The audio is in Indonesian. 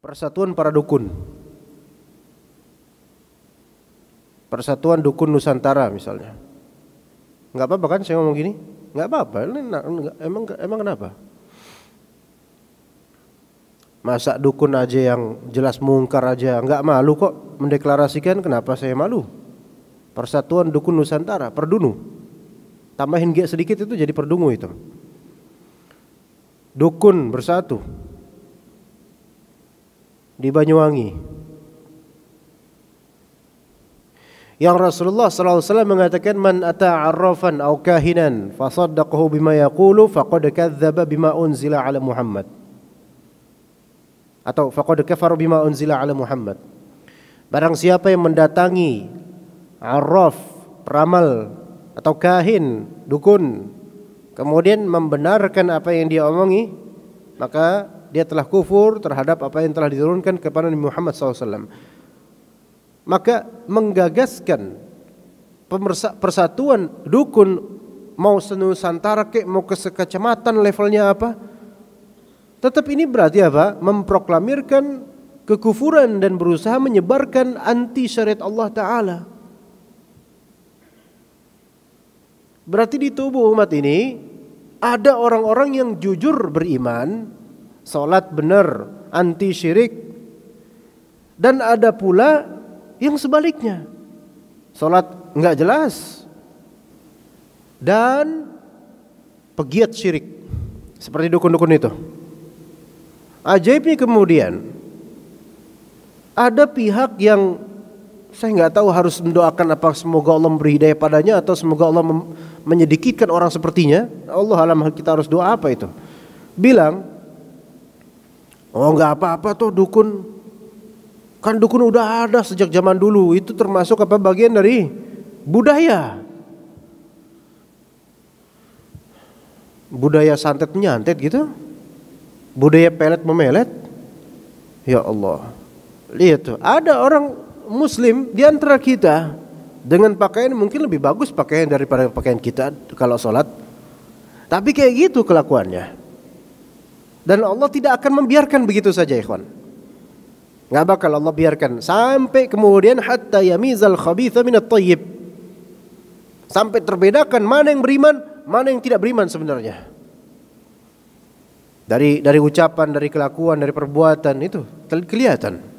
Persatuan para dukun. Persatuan dukun Nusantara misalnya. Enggak apa-apa kan saya ngomong gini? Enggak apa-apa. Emang emang kenapa? Masa dukun aja yang jelas mungkar aja enggak malu kok mendeklarasikan kenapa saya malu? Persatuan dukun Nusantara, Perdunu. Tambahin gak sedikit itu jadi Perdungu itu. Dukun bersatu di Banyuwangi. Yang Rasulullah SAW mengatakan man ata'arrafan aw kahinan fasaddaqahu bima yaqulu faqad kadzdzaba bima unzila ala Muhammad. Atau faqad kafara bima unzila ala Muhammad. Barang siapa yang mendatangi arraf, ramal atau kahin, dukun, kemudian membenarkan apa yang dia omongi, maka dia telah kufur terhadap apa yang telah diturunkan kepada Nabi Muhammad SAW. Maka menggagaskan persatuan dukun mau senusantara kek mau ke sekecamatan levelnya apa tetap ini berarti apa memproklamirkan kekufuran dan berusaha menyebarkan anti syariat Allah taala berarti di tubuh umat ini ada orang-orang yang jujur beriman Solat benar, anti syirik. Dan ada pula yang sebaliknya. solat nggak jelas. Dan pegiat syirik. Seperti dukun-dukun itu. Ajaibnya kemudian ada pihak yang saya nggak tahu harus mendoakan apa semoga Allah memberi hidayah padanya atau semoga Allah menyedikitkan orang sepertinya. Allah alam kita harus doa apa itu? Bilang Oh nggak apa-apa tuh dukun. Kan dukun udah ada sejak zaman dulu. Itu termasuk apa bagian dari budaya. Budaya santet menyantet gitu. Budaya pelet memelet. Ya Allah. Lihat tuh, ada orang muslim di antara kita dengan pakaian mungkin lebih bagus pakaian daripada pakaian kita kalau sholat. Tapi kayak gitu kelakuannya. Dan Allah tidak akan membiarkan begitu saja ikhwan. Nggak bakal Allah biarkan sampai kemudian hatta yamizal khabitha minat tayyib. Sampai terbedakan mana yang beriman, mana yang tidak beriman sebenarnya. Dari dari ucapan, dari kelakuan, dari perbuatan itu kelihatan.